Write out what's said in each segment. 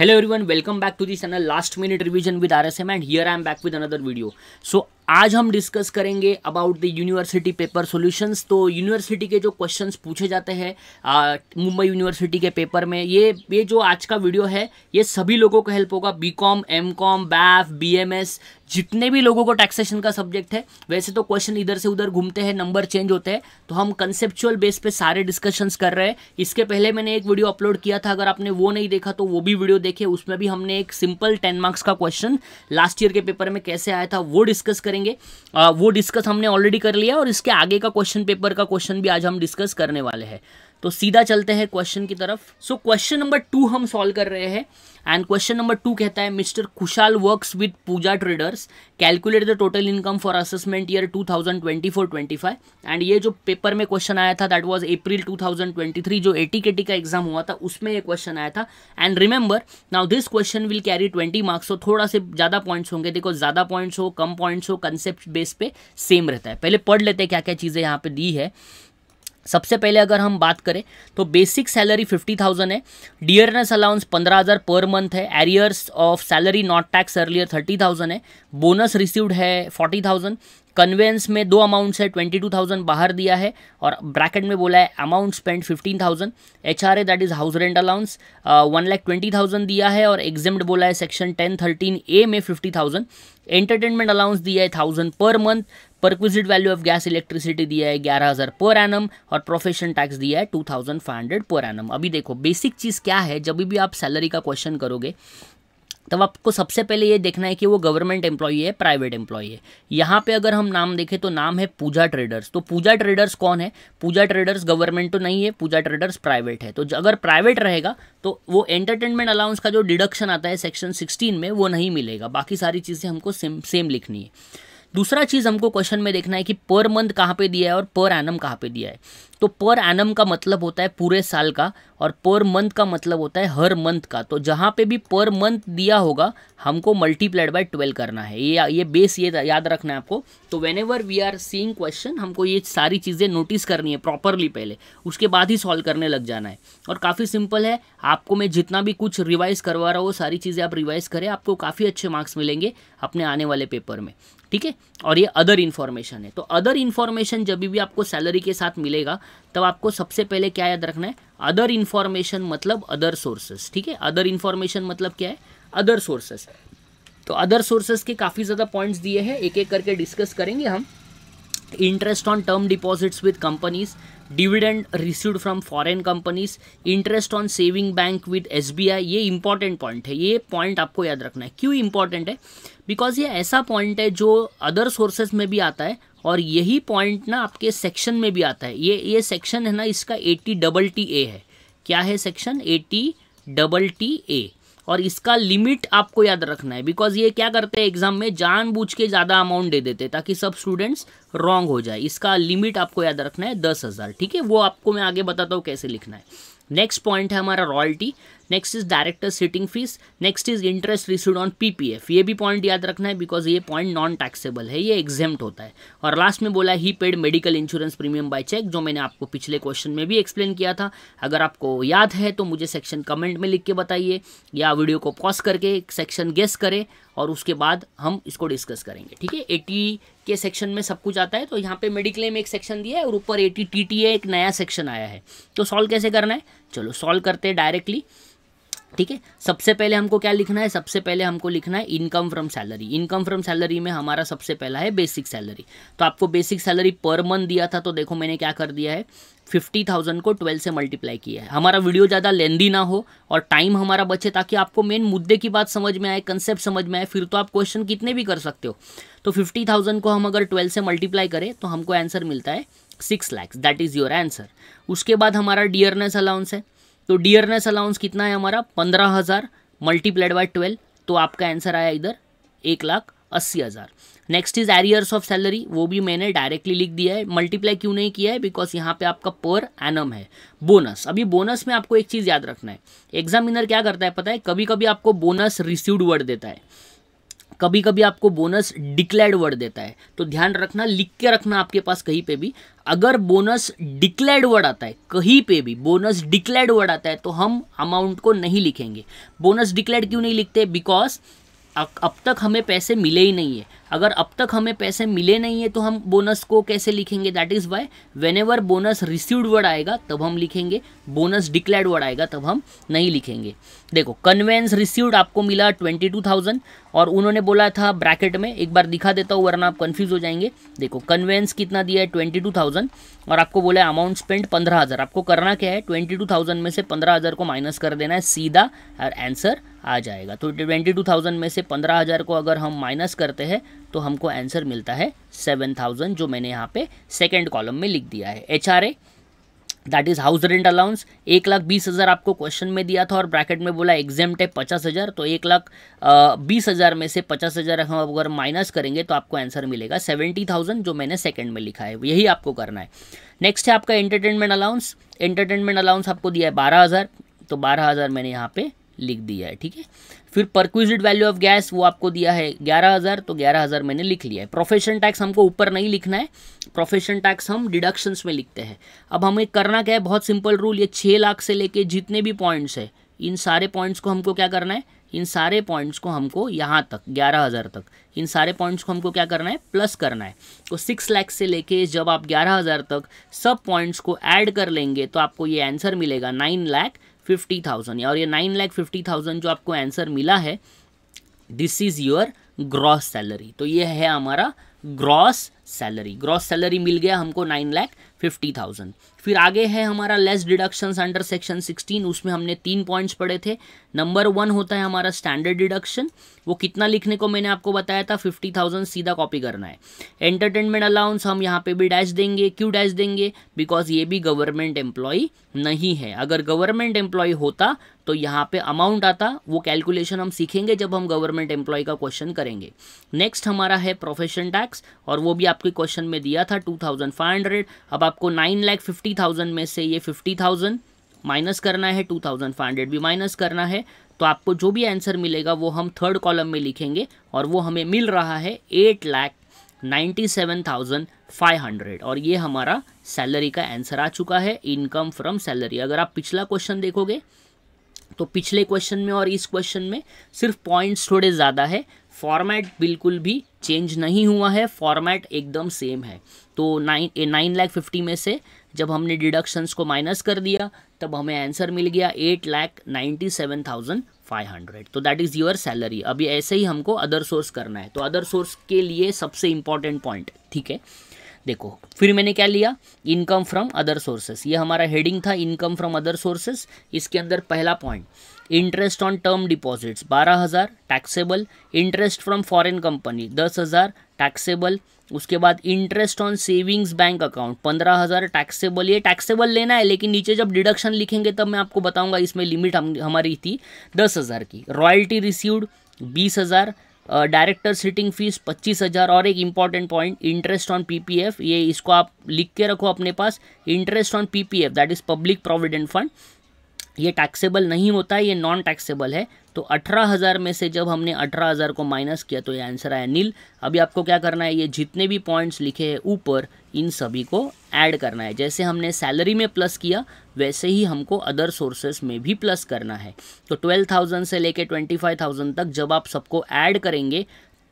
hello everyone welcome back to the channel last minute revision with rsm and here i am back with another video so आज हम discuss करेंगे about the university paper solutions तो university के जो questions पूछे जाते हैं Mumbai university के पेपर में ये ये जो आज का वीडियो है ये सभी लोगों को हेल्प होगा B com M com BAF B M S जितने भी लोगों को टैक्सेशन का सब्जेक्ट है वैसे तो क्वेश्चन इधर से उधर घूमते हैं नंबर चेंज होते हैं तो हम कंसेप्चुअल बेस पे सारे डिस्कशंस कर रहे हैं इसके पहले मैंने एक वीडियो अपलोड किया था अगर आपने वो नहीं देखा तो वो भी वीडियो देखे उसमें भी हमने एक सिंपल टेन मार्क्स का क्वेश्चन लास्ट ईयर के पेपर में कैसे आया था वो डिस्कस करेंगे करेंगे आ, वो डिस्कस हमने ऑलरेडी कर लिया और इसके आगे का क्वेश्चन पेपर का क्वेश्चन भी आज हम डिस्कस करने वाले हैं तो सीधा चलते हैं क्वेश्चन की तरफ सो क्वेश्चन नंबर टू हम सॉल्व कर रहे हैं एंड क्वेश्चन नंबर टू कहता है mister Khushal works with Pooja traders calculate the total income for assessment year 2024-25 and ये जो पेपर में क्वेश्चन आया था दैट वाज अप्रैल 2023 जो एटी के का एग्जाम हुआ था उसमें ये क्वेश्चन आया था and remember now this question will carry twenty marks हो थोड़ा से ज़्यादा पॉइंट्स होंगे देखो ज़्यादा पॉइंट्स हो कम पॉइंट्स हो कंसेप्ट बेस पे सेम रहता है पहले पढ़ लेते हैं क्या क्या चीज़ें यहाँ पे दी है सबसे पहले अगर हम बात करें तो बेसिक सैलरी फिफ्टी थाउजेंड है डियरनेस अलाउंस पंद्रह हज़ार पर मंथ है arrears of salary not tax earlier thirty thousand है बोनस रिसीव्ड है फोर्टी थाउजेंड कन्वेंस में दो अमाउंट्स है ट्वेंटी टू थाउजेंड बाहर दिया है और ब्रैकेट में बोला है amount spend fifteen thousand H R A that is house rent allowance one lakh twenty thousand दिया है और एग्जिम्ड बोला है सेक्शन टेन थर्टीन ए में फिफ्टी थाउजेंड एंटरटेनमेंट अलाउंस दिया है thousand per month perquisite value of gas electricity दिया है ग्यारह हज़ार पर एनम और प्रोफेशन टैक्स दिया है two thousand five hundred per annum अभी देखो बेसिक चीज़ क्या है जब भी आप सैलरी का क्वेश्चन करोगे तब आपको सबसे पहले ये देखना है कि वो गवर्नमेंट एम्प्लॉई है प्राइवेट एम्प्लॉई है यहाँ पे अगर हम नाम देखें तो नाम है पूजा ट्रेडर्स तो पूजा ट्रेडर्स कौन है पूजा ट्रेडर्स गवर्नमेंट तो नहीं है पूजा ट्रेडर्स प्राइवेट है तो अगर प्राइवेट रहेगा तो वो एंटरटेनमेंट अलाउंस का जो डिडक्शन आता है सेक्शन सिक्सटीन में वो नहीं मिलेगा बाकी सारी चीज़ें हमको सेम सेम लिखनी है दूसरा चीज़ हमको क्वेश्चन में देखना है कि पर मंथ कहाँ पे दिया है और पर एनम कहाँ पे दिया है तो पर एनम का मतलब होता है पूरे साल का और पर मंथ का मतलब होता है हर मंथ का तो जहाँ पे भी पर मंथ दिया होगा हमको मल्टीप्लाइड बाय ट्वेल्व करना है ये ये बेस ये याद रखना है आपको तो whenever we are seeing question हमको ये सारी चीज़ें नोटिस करनी है प्रॉपरली पहले उसके बाद ही सॉल्व करने लग जाना है और काफ़ी सिंपल है आपको मैं जितना भी कुछ रिवाइज़ करवा रहा हूँ सारी चीज़ें आप रिवाइज़ करें आपको काफ़ी अच्छे मार्क्स मिलेंगे अपने आने वाले पेपर में ठीक है और ये अदर इन्फॉर्मेशन है तो अदर इन्फॉर्मेशन जब भी आपको सैलरी के साथ मिलेगा तब आपको सबसे पहले क्या याद रखना है अदर इन्फॉर्मेशन मतलब अदर सोर्सेस ठीक है अदर इन्फॉर्मेशन मतलब क्या है अदर सोर्सेस तो अदर सोर्सेस के काफ़ी ज़्यादा पॉइंट्स दिए हैं एक एक करके डिस्कस करेंगे हम interest on term deposits with companies dividend receive from foreign companies interest on saving bank with SBI ये इंपॉर्टेंट पॉइंट है ये पॉइंट आपको याद रखना है क्यों इंपॉर्टेंट है बिकॉज ये ऐसा पॉइंट है जो अदर सोर्सेज में भी आता है और यही पॉइंट ना आपके सेक्शन में भी आता है ये ये सेक्शन है ना इसका एटी डबल टी ए है क्या है section eighty double T A और इसका लिमिट आपको याद रखना है बिकॉज ये क्या करते हैं एग्जाम में जानबूझ के ज़्यादा अमाउंट दे देते हैं ताकि सब स्टूडेंट्स रॉन्ग हो जाए इसका लिमिट आपको याद रखना है दस हज़ार ठीक है वो आपको मैं आगे बताता हूँ कैसे लिखना है नेक्स्ट पॉइंट है हमारा royalty next is director sitting fees next is interest receive on PPF ये भी पॉइंट याद रखना है बिकॉज ये पॉइंट नॉन टैक्सेबल है ये एग्जेम्प्ट होता है और लास्ट में बोला he paid medical insurance premium by cheque जो मैंने आपको पिछले क्वेश्चन में भी एक्सप्लेन किया था अगर आपको याद है तो मुझे सेक्शन कमेंट में लिख के बताइए या वीडियो को पॉज करके सेक्शन गेस करें और उसके बाद हम इसको डिस्कस करेंगे ठीक है एटी के सेक्शन में सब कुछ आता है तो यहाँ पे मेडिक्लेम एक सेक्शन दिया है और ऊपर एटी टी टी एक नया सेक्शन आया है तो सॉल्व कैसे करना है चलो सॉल्व करते हैं डायरेक्टली ठीक है सबसे पहले हमको क्या लिखना है सबसे पहले हमको लिखना है income from salary income from salary में हमारा सबसे पहला है बेसिक सैलरी तो आपको बेसिक सैलरी पर मंथ दिया था तो देखो मैंने क्या कर दिया है फिफ्टी थाउजेंड को 12 से मल्टीप्लाई किया है हमारा वीडियो ज़्यादा लेंदी ना हो और टाइम हमारा बचे ताकि आपको मेन मुद्दे की बात समझ में आए कंसेप्ट समझ में आए फिर तो आप क्वेश्चन कितने भी कर सकते हो तो फिफ्टी थाउजेंड को हम अगर 12 से मल्टीप्लाई करें तो हमको आंसर मिलता है six lakhs that is your answer उसके बाद हमारा डियरनेस अलाउंस है तो डियरनेस अलाउंस कितना है हमारा पंद्रह हज़ार मल्टीप्लाइड बाय ट्वेल्व तो आपका आंसर आया इधर एक लाख अस्सी हज़ार next is arrears of salary वो भी मैंने डायरेक्टली लिख दिया है मल्टीप्लाई क्यों नहीं किया है बिकॉज यहाँ पे आपका पर एनम है बोनस अभी बोनस में आपको एक चीज़ याद रखना है एग्जामिनर क्या करता है पता है कभी कभी आपको बोनस रिसीव्ड वर्ड देता है कभी कभी आपको बोनस डिक्लेयर्ड वर्ड देता है तो ध्यान रखना लिख के रखना आपके पास कहीं पे भी अगर बोनस डिक्लेयर्ड वर्ड आता है कहीं पे भी बोनस डिक्लेयर्ड वर्ड आता है तो हम अमाउंट को नहीं लिखेंगे बोनस डिक्लेयर्ड क्यों नहीं लिखते बिकॉज अब तक हमें पैसे मिले ही नहीं है अगर अब तक हमें पैसे मिले नहीं है तो हम बोनस को कैसे लिखेंगे that is why whenever bonus received word आएगा तब हम लिखेंगे बोनस डिक्लेयर्ड वर्ड आएगा तब हम नहीं लिखेंगे देखो कन्वेंस रिसीव्ड आपको मिला ट्वेंटी टू थाउजेंड और उन्होंने बोला था ब्रैकेट में एक बार दिखा देता हूँ वरना आप कन्फ्यूज़ हो जाएंगे देखो कन्वेंस कितना दिया है ट्वेंटी टू थाउजेंड और आपको बोला अमाउंट स्पेंड पंद्रह हज़ार आपको करना क्या है ट्वेंटी टू थाउजेंड में से पंद्रह हज़ार को माइनस कर देना है सीधा और आंसर आ जाएगा तो ट्वेंटी टू थाउजेंड में से पंद्रह हज़ार को अगर हम माइनस करते हैं तो हमको आंसर मिलता है सेवन थाउजेंड जो मैंने यहाँ पे सेकेंड कॉलम में लिख दिया है H R A that is house rent allowance एक लाख बीस हज़ार आपको क्वेश्चन में दिया था और ब्रैकेट में बोला एग्जाम है पचास हज़ार तो एक लाख बीस हज़ार में से पचास हज़ार हम अगर माइनस करेंगे तो आपको आंसर मिलेगा सेवेंटी थाउजेंड जो मैंने सेकंड में लिखा है यही आपको करना है नेक्स्ट है आपका एंटरटेनमेंट अलाउंस एंटरटेनमेंट अलाउंस आपको दिया है बारह हज़ार तो बारह हज़ार मैंने यहाँ पर लिख दिया है ठीक है फिर परक्विजिट वैल्यू ऑफ गैस वो आपको दिया है ग्यारह हज़ार तो ग्यारह हज़ार मैंने लिख लिया है प्रोफेशन टैक्स हमको ऊपर नहीं लिखना है प्रोफेशन टैक्स हम डिडक्शंस में लिखते हैं अब हमें करना क्या है बहुत सिंपल रूल ये छः लाख से लेके जितने भी पॉइंट्स है इन सारे पॉइंट्स को हमको क्या करना है इन सारे पॉइंट्स को हमको यहाँ तक ग्यारह हज़ार तक इन सारे पॉइंट्स को हमको क्या करना है प्लस करना है तो सिक्स लैख से लेके जब आप ग्यारह हज़ार तक सब पॉइंट्स को ऐड कर लेंगे तो आपको ये आंसर मिलेगा नाइन लैख फिफ्टी थाउजेंड और ये नाइन लैख फिफ्टी थाउजेंड जो आपको आंसर मिला है this is your gross salary तो ये है हमारा ग्रॉस सैलरी ग्रॉस सैलरी मिल गया हमको नाइन लैख फिफ्टी थाउजेंड फिर आगे है हमारा less deductions under section sixteen उसमें हमने तीन पॉइंट्स पढ़े थे नंबर वन होता है हमारा स्टैंडर्ड डिडक्शन वो कितना लिखने को मैंने आपको बताया था फिफ्टी थाउजेंड सीधा कॉपी करना है एंटरटेनमेंट अलाउंस हम यहाँ पे भी डैश देंगे क्यों डैश देंगे बिकॉज ये भी गवर्नमेंट एम्प्लॉय नहीं है अगर गवर्नमेंट एम्प्लॉय होता तो यहाँ पे अमाउंट आता वो कैलकुलेशन हम सीखेंगे जब हम गवर्नमेंट एम्प्लॉय का क्वेश्चन करेंगे नेक्स्ट हमारा है प्रोफेशन टैक्स और वो भी आपके क्वेश्चन में दिया था टू थाउजेंड फाइव हंड्रेड अब आपको नाइन लैख फिफ्टी थाउजेंड में से ये फिफ्टी थाउजेंड माइनस करना है टू थाउजेंड फाइव हंड्रेड भी माइनस करना है तो आपको जो भी आंसर मिलेगा वो हम थर्ड कॉलम में लिखेंगे और वो हमें मिल रहा है eight lakh ninety seven thousand five hundred और ये हमारा सैलरी का आंसर आ चुका है इनकम फ्रॉम सैलरी अगर आप पिछला क्वेश्चन देखोगे तो पिछले क्वेश्चन में और इस क्वेश्चन में सिर्फ पॉइंट्स थोड़े ज़्यादा है फॉर्मेट बिल्कुल भी चेंज नहीं हुआ है फॉर्मेट एकदम सेम है तो नाइन नाइन लाख फिफ्टी में से जब हमने डिडक्शंस को माइनस कर दिया तब हमें आंसर मिल गया eight lakh ninety seven thousand five hundred तो दैट इज़ योर सैलरी अभी ऐसे ही हमको अदर सोर्स करना है तो अदर सोर्स के लिए सबसे इम्पॉर्टेंट पॉइंट ठीक है देखो फिर मैंने क्या लिया इनकम फ्रॉम अदर सोर्सेस ये हमारा हेडिंग था इनकम फ्रॉम अदर सोर्सेस इसके अंदर पहला point interest on term deposits बारह हज़ार taxable interest from foreign company दस हज़ार टैक्सेबल उसके बाद interest on savings bank account पंद्रह हज़ार टैक्सेबल ये टैक्सेबल लेना है लेकिन नीचे जब डिडक्शन लिखेंगे तब मैं आपको बताऊंगा इसमें लिमिट हम हमारी थी दस हज़ार की रॉयल्टी रिसीव्ड बीस हज़ार डायरेक्टर सीटिंग फीस पच्चीस हज़ार और एक important point interest on PPF ये इसको आप लिख के रखो अपने पास interest on PPF that is public provident fund ये टैक्सेबल नहीं होता है ये नॉन टैक्सेबल है तो अठारह हज़ार में से जब हमने अठारह हज़ार को माइनस किया तो ये आंसर आया नील अभी आपको क्या करना है ये जितने भी पॉइंट्स लिखे हैं ऊपर इन सभी को ऐड करना है जैसे हमने सैलरी में प्लस किया वैसे ही हमको अदर सोर्सेस में भी प्लस करना है तो ट्वेल्व थाउजेंड से लेके ट्वेंटी फाइव थाउजेंड तक जब आप सबको ऐड करेंगे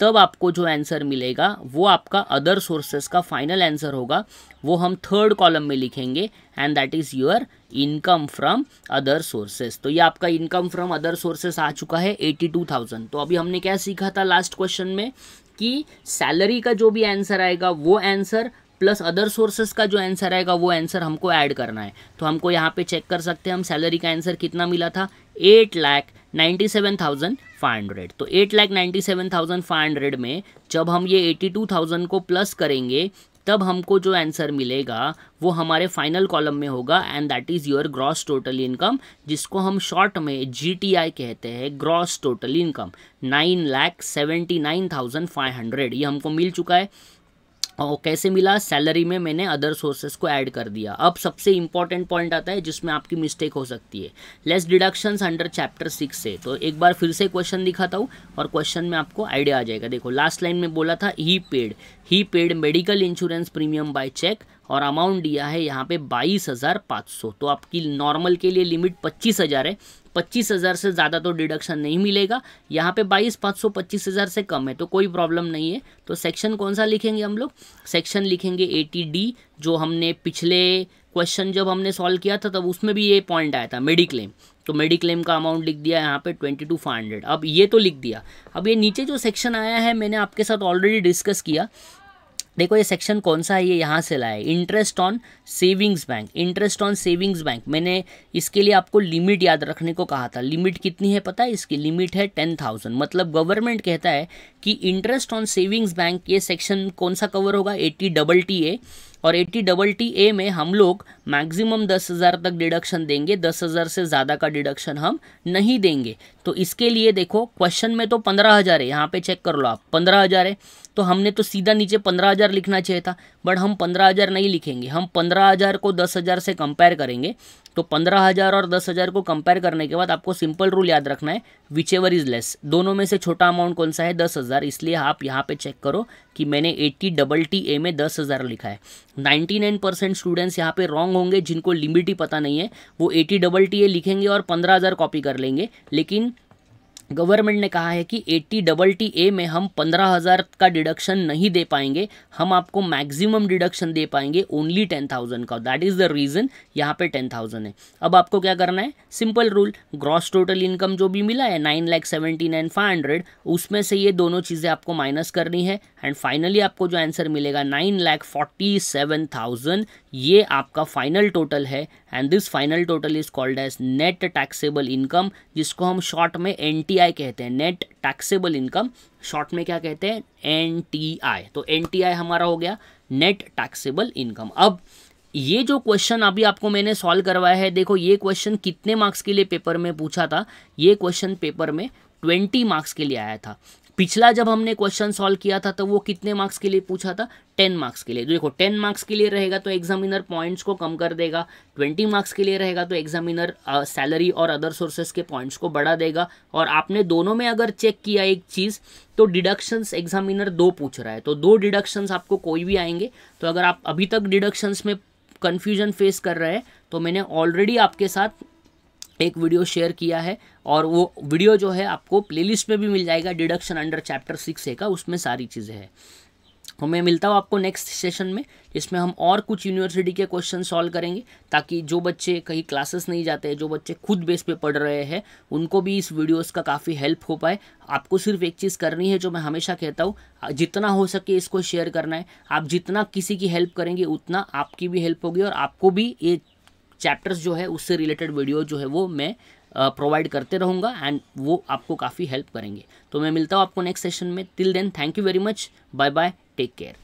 तब आपको जो आंसर मिलेगा वो आपका अदर सोर्सेस का फाइनल आंसर होगा वो हम थर्ड कॉलम में लिखेंगे and that is your income from other sources तो ये आपका इनकम फ्रॉम अदर सोर्सेस आ चुका है एटी टू थाउजेंड तो अभी हमने क्या सीखा था लास्ट क्वेश्चन में कि सैलरी का जो भी आंसर आएगा वो आंसर प्लस अदर सोर्सेस का जो आंसर आएगा वो आंसर हमको ऐड करना है तो हमको यहाँ पे चेक कर सकते हैं हम सैलरी का आंसर कितना मिला था eight lakh ninety seven thousand five hundred तो eight lakh ninety seven thousand five hundred में जब हम ये एटी टू थाउजेंड को प्लस करेंगे तब हमको जो आंसर मिलेगा वो हमारे फाइनल कॉलम में होगा and that is your gross total income जिसको हम शॉर्ट में आई कहते हैं gross total income nine lakh seventy nine thousand five hundred ये हमको मिल चुका है और कैसे मिला सैलरी में मैंने अदर सोर्सेस को ऐड कर दिया अब सबसे इंपॉर्टेंट पॉइंट आता है जिसमें आपकी मिस्टेक हो सकती है less deductions under chapter six से तो एक बार फिर से क्वेश्चन दिखाता हूँ और क्वेश्चन में आपको आइडिया आ जाएगा देखो लास्ट लाइन में बोला था ही पेड ही paid medical insurance premium by cheque और अमाउंट दिया है यहाँ पे बाईस हज़ार पाँच सौ तो आपकी नॉर्मल के लिए लिमिट पच्चीस हज़ार है पच्चीस हज़ार से ज़्यादा तो डिडक्शन नहीं मिलेगा यहाँ पे बाईस पाँच सौ पच्चीस हज़ार से कम है तो कोई प्रॉब्लम नहीं है तो सेक्शन कौन सा लिखेंगे हम लोग सेक्शन लिखेंगे एटी डी जो हमने पिछले क्वेश्चन जब हमने सॉल्व किया था तब उसमें भी ये पॉइंट आया था मेडिक्लेम तो मेडिक्लेम का अमाउंट लिख दिया यहाँ पे ट्वेंटी टू फाइव हंड्रेड अब ये तो लिख दिया अब ये नीचे जो सेक्शन आया है मैंने आपके साथ ऑलरेडी डिस्कस किया देखो ये सेक्शन कौन सा है ये यहाँ से लाया है interest on savings bank interest on savings bank मैंने इसके लिए आपको लिमिट याद रखने को कहा था लिमिट कितनी है पता है इसकी लिमिट है टेन थाउजेंड मतलब गवर्नमेंट कहता है कि इंटरेस्ट ऑन सेविंग्स बैंक ये सेक्शन कौन सा कवर होगा एट्टी डबल टी ए और एटी डबल टी ए में हम लोग मैक्सिमम दस हज़ार तक डिडक्शन देंगे दस हज़ार से ज़्यादा का डिडक्शन हम नहीं देंगे तो इसके लिए देखो क्वेश्चन में तो पंद्रह हज़ार है यहाँ पे चेक कर लो आप पंद्रह हज़ार है तो हमने तो सीधा नीचे पंद्रह हज़ार लिखना चाहिए था बट हम पंद्रह हज़ार नहीं लिखेंगे हम पंद्रह हज़ार को दस हज़ार से कंपेयर करेंगे तो पंद्रह हज़ार और दस हज़ार को कंपेयर करने के बाद आपको सिंपल रूल याद रखना है विच एवर इज़ लेस दोनों में से छोटा अमाउंट कौन सा है दस हज़ार इसलिए आप यहाँ पे चेक करो कि मैंने एट्टी डबल टी ए में दस हज़ार लिखा है नाइन्टी नाइन परसेंट स्टूडेंट्स यहाँ पे रॉन्ग होंगे जिनको लिमिट ही पता नहीं है वो एटी डबल टी ए लिखेंगे और पंद्रह हज़ार कॉपी कर लेंगे लेकिन गवर्नमेंट ने कहा है कि एट्टी डबल टी ए में हम पंद्रह हज़ार का डिडक्शन नहीं दे पाएंगे हम आपको मैक्सिमम डिडक्शन दे पाएंगे ओनली टेन थाउजेंड का दैट इज़ द रीज़न यहाँ पे टेन थाउजेंड है अब आपको क्या करना है simple rule gross total income जो भी मिला है nine lakh seventy nine five hundred उसमें से ये दोनों चीज़ें आपको माइनस करनी है एंड फाइनली आपको जो आंसर मिलेगा nine lakh forty seven thousand ये आपका फाइनल टोटल है and this final total is called as net taxable income जिसको हम शॉर्ट में एन कहते हैं नेट टैक्सेबल इनकम शॉर्ट में क्या कहते हैं एन तो एन हमारा हो गया नेट टैक्सेबल इनकम अब ये जो क्वेश्चन अभी आपको मैंने सॉल्व करवाया है देखो ये क्वेश्चन कितने मार्क्स के लिए पेपर में पूछा था ये क्वेश्चन पेपर में ट्वेंटी मार्क्स के लिए आया था पिछला जब हमने क्वेश्चन सॉल्व किया था तो वो कितने मार्क्स के लिए पूछा था टेन मार्क्स के लिए तो देखो टेन मार्क्स के लिए रहेगा तो एग्जामिनर पॉइंट्स को कम कर देगा ट्वेंटी मार्क्स के लिए रहेगा तो एग्जामिनर सैलरी और अदर सोर्सेस के पॉइंट्स को बढ़ा देगा और आपने दोनों में अगर चेक किया एक चीज़ तो डिडक्शंस एग्जामिनर दो पूछ रहा है तो दो डिडक्शंस आपको कोई भी आएंगे तो अगर आप अभी तक डिडक्शंस में कन्फ्यूजन फेस कर रहे हैं तो मैंने ऑलरेडी आपके साथ एक वीडियो शेयर किया है और वो वीडियो जो है आपको प्लेलिस्ट में भी मिल जाएगा डिडक्शन अंडर चैप्टर सिक्स है का उसमें सारी चीज़ें हैं तो मैं मिलता हूँ आपको नेक्स्ट सेशन में जिसमें हम और कुछ यूनिवर्सिटी के क्वेश्चन सॉल्व करेंगे ताकि जो बच्चे कहीं क्लासेस नहीं जाते जो बच्चे खुद बेस पे पढ़ रहे हैं उनको भी इस वीडियोस का काफ़ी हेल्प हो पाए आपको सिर्फ एक चीज़ करनी है जो मैं हमेशा कहता हूँ जितना हो सके इसको शेयर करना है आप जितना किसी की हेल्प करेंगे उतना आपकी भी हेल्प होगी और आपको भी ये चैप्टर्स जो है उससे रिलेटेड वीडियो जो है वो मैं प्रोवाइड करते रहूँगा एंड वो आपको काफ़ी हेल्प करेंगे तो मैं मिलता हूँ आपको नेक्स्ट सेशन में till then thank you very much bye bye take care